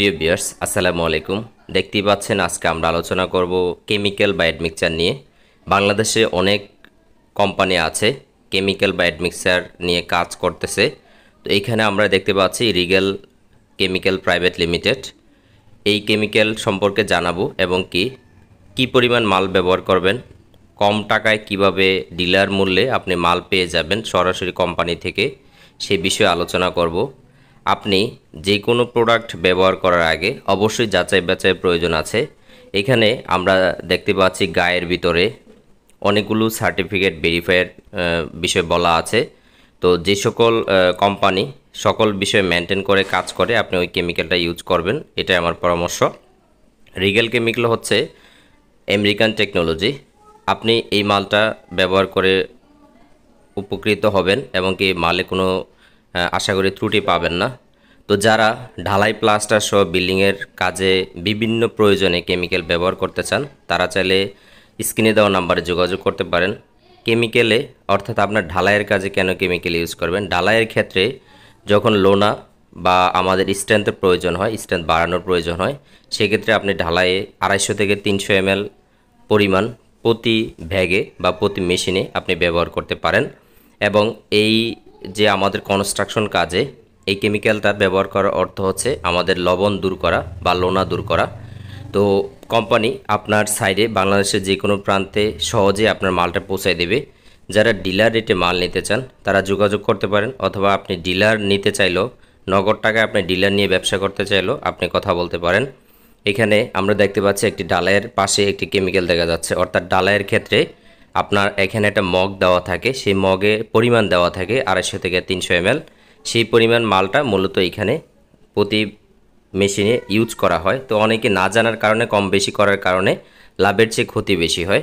প্রিয় বিয়ার্স আসসালামু আলাইকুম দেখতেই পাচ্ছেন আজকে আমরা আলোচনা করব কেমিক্যাল বা অ্যাডমিক্সার নিয়ে বাংলাদেশে অনেক কোম্পানি আছে কেমিক্যাল বা অ্যাডমিক্সার নিয়ে কাজ করতেছে তো এইখানে আমরা দেখতে পাচ্ছি রিগেল কেমিক্যাল প্রাইভেট লিমিটেড এই কেমিক্যাল সম্পর্কে জানাবো এবং কি কি পরিমাণ মাল ব্যবহার করবেন কম টাকায় কিভাবে ডিলার মূল্যে আপনি মাল পেয়ে যাবেন সরাসরি কোম্পানি থেকে সে বিষয়ে আলোচনা করব আপনি যে কোনো প্রোডাক্ট ব্যবহার করার আগে অবশ্যই যাচাই বাছাই প্রয়োজন আছে এখানে আমরা দেখতে পাচ্ছি গায়ের ভিতরে অনেকগুলো সার্টিফিকেট ভেরিফাইয়ের বিষয় বলা আছে তো যে সকল কোম্পানি সকল বিষয় মেনটেন করে কাজ করে আপনি ওই কেমিক্যালটা ইউজ করবেন এটাই আমার পরামর্শ রিগেল কেমিক্যাল হচ্ছে আমেরিকান টেকনোলজি আপনি এই মালটা ব্যবহার করে উপকৃত হবেন এবং কি মালে কোনো আশা করি ত্রুটি পাবেন না তো যারা ঢালাই প্লাস্টার সহ বিল্ডিংয়ের কাজে বিভিন্ন প্রয়োজনে কেমিক্যাল ব্যবহার করতে চান তারা চাইলে স্ক্রিনে দেওয়া নাম্বারে যোগাযোগ করতে পারেন কেমিক্যালে অর্থাৎ আপনার ঢালাইয়ের কাজে কেন কেমিক্যাল ইউজ করবেন ঢালাইয়ের ক্ষেত্রে যখন লোনা বা আমাদের স্ট্রেন্থের প্রয়োজন হয় স্ট্রেন্থ বাড়ানোর প্রয়োজন হয় সেক্ষেত্রে আপনি ঢালাইয়ে আড়াইশো থেকে তিনশো এম পরিমাণ প্রতি ব্যাগে বা প্রতি মেশিনে আপনি ব্যবহার করতে পারেন এবং এই যে আমাদের কনস্ট্রাকশন কাজে এই কেমিক্যালটা ব্যবহার করার অর্থ হচ্ছে আমাদের লবণ দূর করা বা লোনা দূর করা তো কোম্পানি আপনার সাইডে বাংলাদেশের যে কোনো প্রান্তে সহজে আপনার মালটা পৌঁছায় দেবে যারা ডিলার রেটে মাল নিতে চান তারা যোগাযোগ করতে পারেন অথবা আপনি ডিলার নিতে চাইলেও নগদ টাকায় আপনি ডিলার নিয়ে ব্যবসা করতে চাইলেও আপনি কথা বলতে পারেন এখানে আমরা দেখতে পাচ্ছি একটি ডালায়ের পাশে একটি কেমিক্যাল দেখা যাচ্ছে অর্থাৎ ডালায়ের ক্ষেত্রে আপনার এখানে একটা মগ দেওয়া থাকে সেই মগে পরিমাণ দেওয়া থাকে আড়াইশো থেকে তিনশো এম সেই পরিমাণ মালটা মূলত এখানে প্রতি মেশিনে ইউজ করা হয় তো অনেকে না জানার কারণে কম বেশি করার কারণে লাভের চেয়ে ক্ষতি বেশি হয়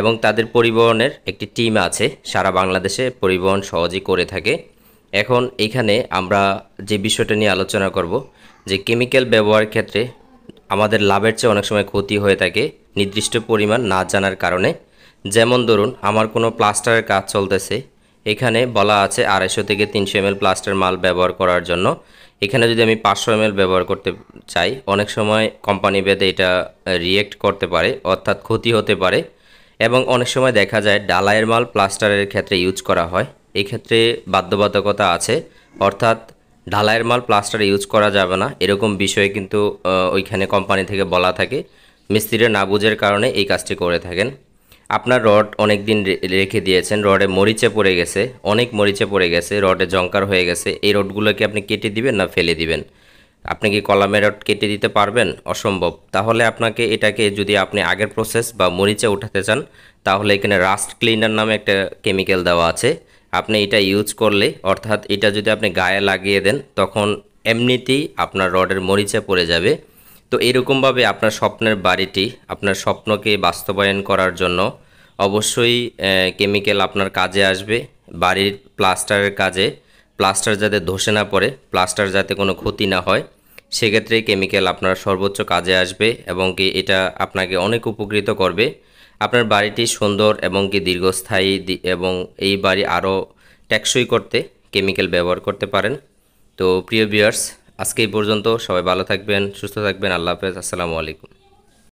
এবং তাদের পরিবহনের একটি টিম আছে সারা বাংলাদেশে পরিবহন সহজেই করে থাকে এখন এখানে আমরা যে বিষয়টা নিয়ে আলোচনা করব যে কেমিক্যাল ব্যবহারের ক্ষেত্রে আমাদের লাভের চেয়ে অনেক সময় ক্ষতি হয়ে থাকে নির্দিষ্ট পরিমাণ না জানার কারণে যেমন ধরুন আমার কোনো প্লাস্টারের কাজ চলতেছে এখানে বলা আছে আড়াইশো থেকে তিনশো এমএল প্লাস্টার মাল ব্যবহার করার জন্য এখানে যদি আমি পাঁচশো এমএল ব্যবহার করতে চাই অনেক সময় কোম্পানি ভেদে এটা রিয়েক্ট করতে পারে অর্থাৎ ক্ষতি হতে পারে এবং অনেক সময় দেখা যায় ডালায়ের মাল প্লাস্টারের ক্ষেত্রে ইউজ করা হয় এক্ষেত্রে বাধ্যবাধকতা আছে অর্থাৎ ঢালাইয়ের মাল প্লাস্টার ইউজ করা যাবে না এরকম বিষয়ে কিন্তু ওইখানে কোম্পানি থেকে বলা থাকে মিস্ত্রিরা না বুঝের কারণে এই কাজটি করে থাকেন আপনার রড অনেক দিন রেখে দিয়েছেন রডে মরিচে পড়ে গেছে অনেক মরিচে পড়ে গেছে রডে জঙ্কার হয়ে গেছে এই রডগুলোকে আপনি কেটে দিবেন না ফেলে দিবেন আপনি কি কলামের রড কেটে দিতে পারবেন অসম্ভব তাহলে আপনাকে এটাকে যদি আপনি আগের প্রসেস বা মরিচে উঠাতে চান তাহলে এখানে রাস্ট ক্লিনার নামে একটা কেমিক্যাল দেওয়া আছে আপনি এটা ইউজ করলে অর্থাৎ এটা যদি আপনি গায়ে লাগিয়ে দেন তখন এমনিতেই আপনার রডের মরিচে পড়ে যাবে তো এরকমভাবে আপনার স্বপ্নের বাড়িটি আপনার স্বপ্নকে বাস্তবায়ন করার জন্য অবশ্যই কেমিক্যাল আপনার কাজে আসবে বাড়ির প্লাস্টারের কাজে প্লাস্টার যাতে ধসে না পড়ে প্লাস্টার যাতে কোনো ক্ষতি না হয় সেক্ষেত্রে কেমিক্যাল আপনার সর্বোচ্চ কাজে আসবে এবং কি এটা আপনাকে অনেক উপকৃত করবে আপনার বাড়িটি সুন্দর এবং কি দীর্ঘস্থায়ী এবং এই বাড়ি আরও টেকসই করতে কেমিক্যাল ব্যবহার করতে পারেন তো প্রিয় বিয়ার্স আজকে এই পর্যন্ত সবাই ভালো থাকবেন সুস্থ থাকবেন আল্লাহ হাফেজ আসসালামু আলাইকুম